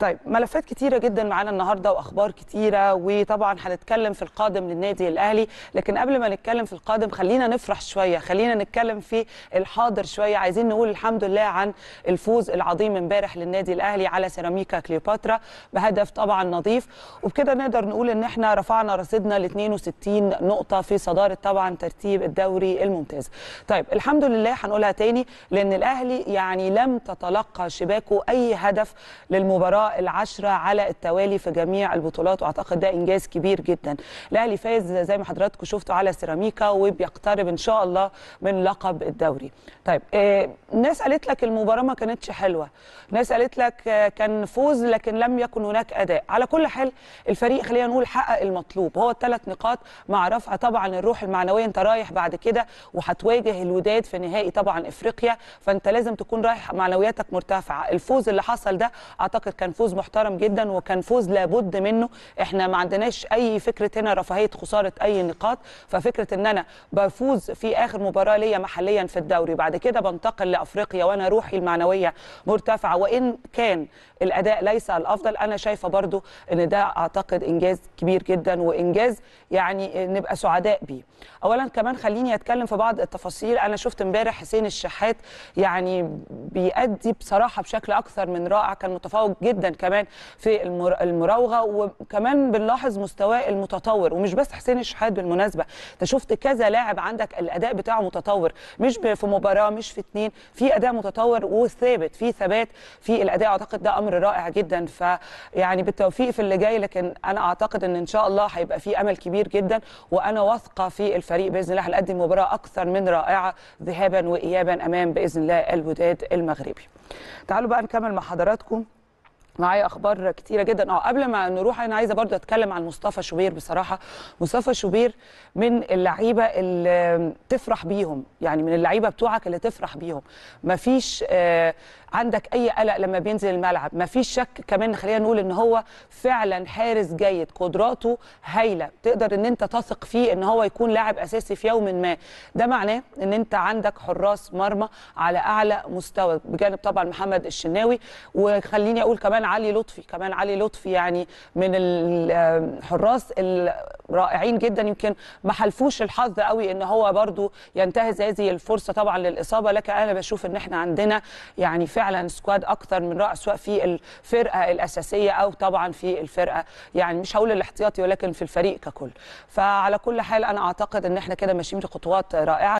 طيب ملفات كتيره جدا معانا النهارده واخبار كتيره وطبعا هنتكلم في القادم للنادي الاهلي لكن قبل ما نتكلم في القادم خلينا نفرح شويه خلينا نتكلم في الحاضر شويه عايزين نقول الحمد لله عن الفوز العظيم امبارح للنادي الاهلي على سيراميكا كليوباترا بهدف طبعا نظيف وبكده نقدر نقول ان احنا رفعنا رصيدنا ل 62 نقطه في صداره طبعا ترتيب الدوري الممتاز طيب الحمد لله هنقولها تاني لان الاهلي يعني لم تتلقى شباكه اي هدف للمباراه العشرة على التوالي في جميع البطولات واعتقد ده انجاز كبير جدا الاهلي فاز زي ما حضراتكم شفتوا على سيراميكا وبيقترب ان شاء الله من لقب الدوري طيب آه ناس قالت لك المباراه ما كانتش حلوه ناس قالت لك آه، كان فوز لكن لم يكن هناك اداء على كل حال الفريق خلينا نقول حقق المطلوب هو الثلاث نقاط مع رفع طبعا الروح المعنويه انت رايح بعد كده وهتواجه الوداد في نهائي طبعا افريقيا فانت لازم تكون رايح معنوياتك مرتفعه الفوز اللي حصل ده اعتقد كان فوز محترم جدا وكان فوز لابد منه احنا ما عندناش اي فكره هنا رفاهيه خساره اي نقاط ففكره ان انا بفوز في اخر مباراه ليا محليا في الدوري بعد كده بنتقل لافريقيا وانا روحي المعنويه مرتفعه وان كان الاداء ليس الافضل انا شايفه برضو ان ده اعتقد انجاز كبير جدا وانجاز يعني نبقى سعداء بيه اولا كمان خليني اتكلم في بعض التفاصيل انا شفت امبارح حسين الشحات يعني بيأدي بصراحه بشكل اكثر من رائع كان متفوق جدا كمان في المراوغه وكمان بنلاحظ مستواه المتطور ومش بس حسين الشحات بالمناسبه انت شفت كذا لاعب عندك الاداء بتاعه متطور مش في مباراه مش في اثنين في اداء متطور وثابت في ثبات في الاداء اعتقد ده امر رائع جدا فيعني بالتوفيق في اللي جاي لكن انا اعتقد ان ان شاء الله هيبقى في امل كبير جدا وانا واثقه في الفريق باذن الله هنقدم مباراه اكثر من رائعه ذهابا وايابا امام باذن الله الوداد المغربي. تعالوا بقى نكمل مع حضراتكم معايا اخبار كتيره جدا اه قبل ما نروح انا عايزه برضو اتكلم عن مصطفى شوبير بصراحه مصطفى شوبير من اللعيبه اللي تفرح بيهم يعني من اللعيبه بتوعك اللي تفرح بيهم مفيش آه عندك اي قلق لما بينزل الملعب مفيش شك كمان خلينا نقول ان هو فعلا حارس جيد قدراته هايله تقدر ان انت تثق فيه ان هو يكون لاعب اساسي في يوم ما ده معناه ان انت عندك حراس مرمى على اعلى مستوى بجانب طبعا محمد الشناوي وخليني اقول كمان كمان علي لطفي كمان علي لطفي يعني من الحراس الرائعين جدا يمكن ما حلفوش الحظ قوي ان هو برضو ينتهز هذه الفرصه طبعا للاصابه لكن انا بشوف ان احنا عندنا يعني فعلا سكواد اكتر من رائع سواء في الفرقه الاساسيه او طبعا في الفرقه يعني مش هقول الاحتياطي ولكن في الفريق ككل فعلى كل حال انا اعتقد ان احنا كده ماشيين في خطوات رائعه